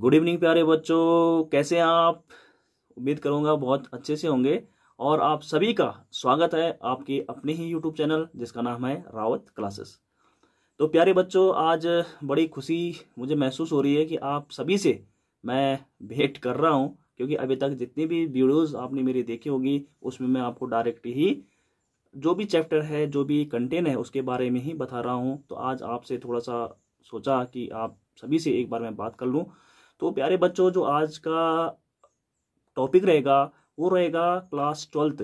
good evening प्यारे बच्चों कैसे हैं आप उम्मीद करूंगा बहुत अच्छे से होंगे और आप सभी का स्वागत है आपके अपने ही यूट्यूब चैनल जिसका नाम है रावत क्लासेस तो प्यारे बच्चों आज बड़ी खुशी मुझे महसूस हो रही है कि आप सभी से मैं भेंट कर रहा हूँ क्योंकि अभी तक जितनी भी वीडियोज़ आपने मेरी देखी होगी उसमें मैं आपको डायरेक्ट ही जो भी चैप्टर है जो भी कंटेंट है उसके बारे में ही बता रहा हूँ तो आज आपसे थोड़ा सा सोचा कि आप सभी से एक बार मैं बात कर लूँ तो प्यारे बच्चों जो आज का टॉपिक रहेगा वो रहेगा क्लास ट्वेल्थ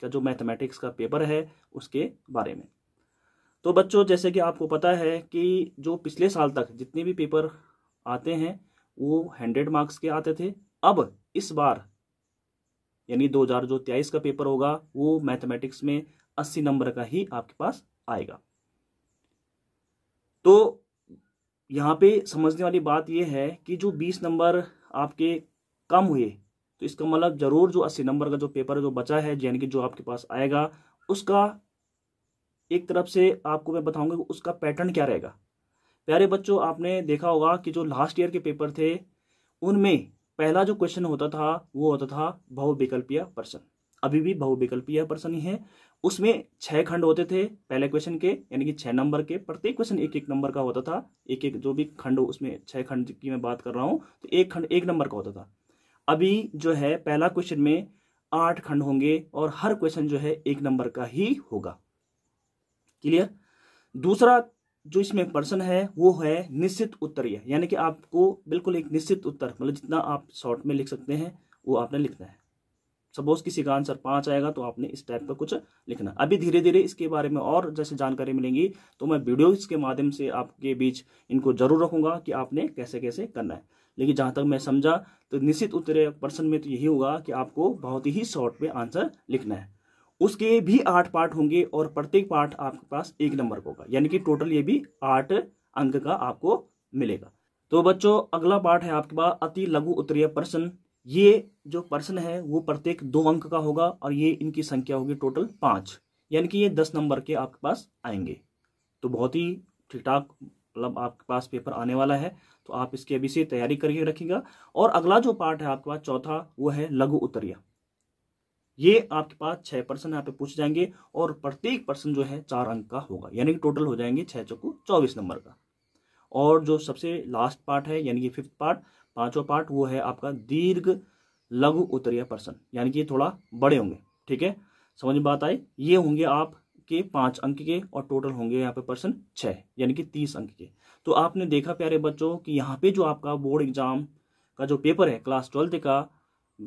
का जो मैथमेटिक्स का पेपर है उसके बारे में तो बच्चों जैसे कि आपको पता है कि जो पिछले साल तक जितने भी पेपर आते हैं वो हंड्रेड मार्क्स के आते थे अब इस बार यानी दो हजार जो तेईस का पेपर होगा वो मैथमेटिक्स में अस्सी नंबर का ही आपके पास आएगा तो यहाँ पे समझने वाली बात यह है कि जो बीस नंबर आपके कम हुए तो इसका मतलब ज़रूर जो अस्सी नंबर का जो पेपर है जो बचा है यानी कि जो आपके पास आएगा उसका एक तरफ से आपको मैं बताऊंगा कि उसका पैटर्न क्या रहेगा प्यारे बच्चों आपने देखा होगा कि जो लास्ट ईयर के पेपर थे उनमें पहला जो क्वेश्चन होता था वो होता था बहुविकल्पीय प्रश्न अभी भी बहुविकल्पीय प्रश्न ही है उसमें छह खंड होते थे पहले क्वेश्चन के यानी कि छह नंबर के प्रत्येक क्वेश्चन एक एक नंबर का होता था एक एक जो भी खंड उसमें छह खंड की मैं बात कर रहा हूँ तो एक खंड एक नंबर का होता था अभी जो है पहला क्वेश्चन में आठ खंड होंगे और हर क्वेश्चन जो है एक नंबर का ही होगा क्लियर दूसरा जो इसमें प्रश्न है वो है निश्चित उत्तर यानी कि आपको बिल्कुल एक निश्चित उत्तर मतलब जितना आप शॉर्ट में लिख सकते हैं वो आपने लिखना है सपोज किसी का आंसर पांच आएगा तो आपने इस टाइप का कुछ लिखना अभी धीरे धीरे इसके बारे में और जैसे जानकारी मिलेंगी तो मैं वीडियो के माध्यम से आपके बीच इनको जरूर रखूंगा कि आपने कैसे कैसे करना है लेकिन जहां तक मैं समझा तो निश्चित उत्तर पर्सन में तो यही होगा कि आपको बहुत ही शॉर्ट में आंसर लिखना है उसके भी आठ पार्ट होंगे और प्रत्येक पार्ट आपके पास एक नंबर का होगा यानी कि टोटल ये भी आठ अंक का आपको मिलेगा तो बच्चों अगला पार्ट है आपके पास अति लघु उत्तरीय प्रश्न ये जो पर्सन है वो प्रत्येक दो अंक का होगा और ये इनकी संख्या होगी टोटल पाँच यानी कि ये दस नंबर के आपके पास आएंगे तो बहुत ही ठीक ठाक मतलब आपके पास पेपर आने वाला है तो आप इसकी अभी से तैयारी करके रखिएगा और अगला जो पार्ट है आपके पास चौथा वो है लघु उत्तरिया ये आपके पास छः पर्सन यहाँ पे पूछ जाएंगे और प्रत्येक पर्सन जो है चार अंक का होगा यानी कि टोटल हो जाएंगे छः चौकू चौबीस नंबर का और जो सबसे लास्ट पार्ट है यानी कि फिफ्थ पार्ट पांचों पार्ट वो है आपका दीर्घ लघु उत्तरीय पर्सन यानी कि ये थोड़ा बड़े होंगे ठीक है समझ में बात आई ये होंगे आपके पांच अंक के और टोटल होंगे यहाँ पे पर्सन छह यानी कि तीस अंक के तो आपने देखा प्यारे बच्चों कि यहाँ पे जो आपका बोर्ड एग्जाम का जो पेपर है क्लास ट्वेल्थ का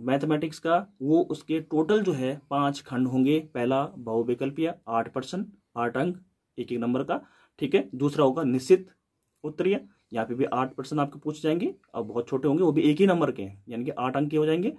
मैथमेटिक्स का वो उसके टोटल जो है पांच खंड होंगे पहला बहुविकल्पीय आठ पर्सन आठ अंक एक एक नंबर का ठीक है दूसरा होगा निश्चित उत्तरीय यहाँ पे भी आठ प्रश्न आपके पूछे जाएंगे अब बहुत छोटे होंगे वो भी एक ही नंबर के हैं यानी कि आठ अंक के हो जाएंगे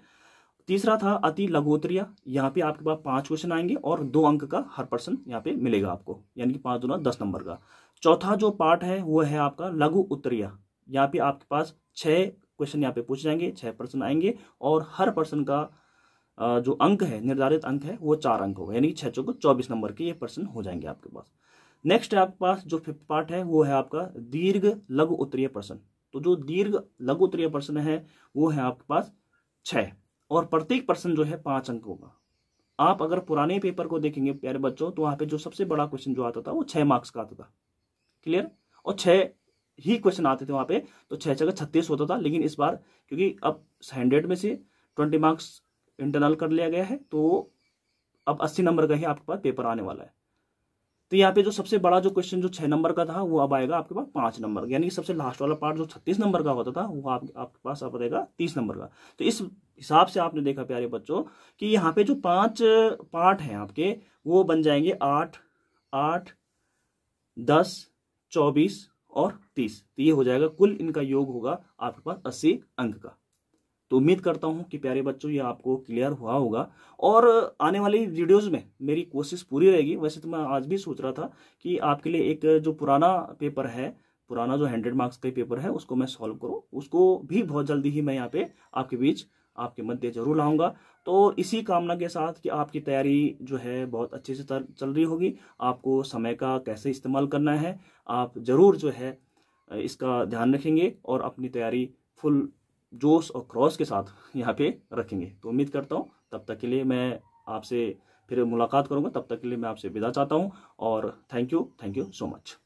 तीसरा था अति लघोत्रिया यहाँ पे आपके पास पांच क्वेश्चन आएंगे और दो अंक का हर पर्सन यहाँ पे मिलेगा आपको यानी कि पांच दोनों दस नंबर का चौथा जो पार्ट है वो है आपका लघु उत्तरिया यहाँ पे आपके पास छह क्वेश्चन यहाँ पे पूछे जाएंगे छह पर्सन आएंगे और हर पर्सन का जो अंक है निर्धारित अंक है वो चार अंक होगा यानी कि छह चौक चौबीस नंबर के ये पर्सन हो जाएंगे आपके पास नेक्स्ट है आपके पास जो फिफ्थ पार्ट है वो है आपका दीर्घ लघु उत्तरीय प्रश्न तो जो दीर्घ लघु उत्तरीय प्रश्न है वो है आपके पास छ और प्रत्येक प्रश्न जो है पाँच अंक होगा आप अगर पुराने पेपर को देखेंगे प्यारे बच्चों तो वहाँ पे जो सबसे बड़ा क्वेश्चन जो आता था वो छः मार्क्स का आता था क्लियर और छह ही क्वेश्चन आते थे वहाँ पे तो छह जगह छत्तीस होता था लेकिन इस बार क्योंकि अब हंड्रेड में से ट्वेंटी मार्क्स इंटरनल कर लिया गया है तो अब अस्सी नंबर का ही आपके पास पेपर आने वाला है तो यहाँ पे जो सबसे बड़ा जो क्वेश्चन जो छह नंबर का था वो अब आएगा आपके पास पांच नंबर यानी कि सबसे लास्ट वाला पार्ट जो छत्तीस नंबर का होता था वो आप, आपके पास अब रहेगा तीस नंबर का तो इस हिसाब से आपने देखा प्यारे बच्चों कि यहाँ पे जो पांच पार्ट हैं आपके वो बन जाएंगे आठ आठ दस चौबीस और तीस तो ये हो जाएगा कुल इनका योग होगा आपके पास अस्सी अंक का तो उम्मीद करता हूँ कि प्यारे बच्चों ये आपको क्लियर हुआ होगा और आने वाली वीडियोस में मेरी कोशिश पूरी रहेगी वैसे तो मैं आज भी सोच रहा था कि आपके लिए एक जो पुराना पेपर है पुराना जो हंड्रेड मार्क्स का पेपर है उसको मैं सॉल्व करूँ उसको भी बहुत जल्दी ही मैं यहाँ पे आपके बीच आपके मध्य जरूर लाऊंगा तो इसी कामना के साथ कि आपकी तैयारी जो है बहुत अच्छे से चल रही होगी आपको समय का कैसे इस्तेमाल करना है आप ज़रूर जो है इसका ध्यान रखेंगे और अपनी तैयारी फुल जोश और क्रॉस के साथ यहाँ पे रखेंगे तो उम्मीद करता हूँ तब तक के लिए मैं आपसे फिर मुलाकात करूँगा तब तक के लिए मैं आपसे विदा चाहता हूँ और thank you thank you so much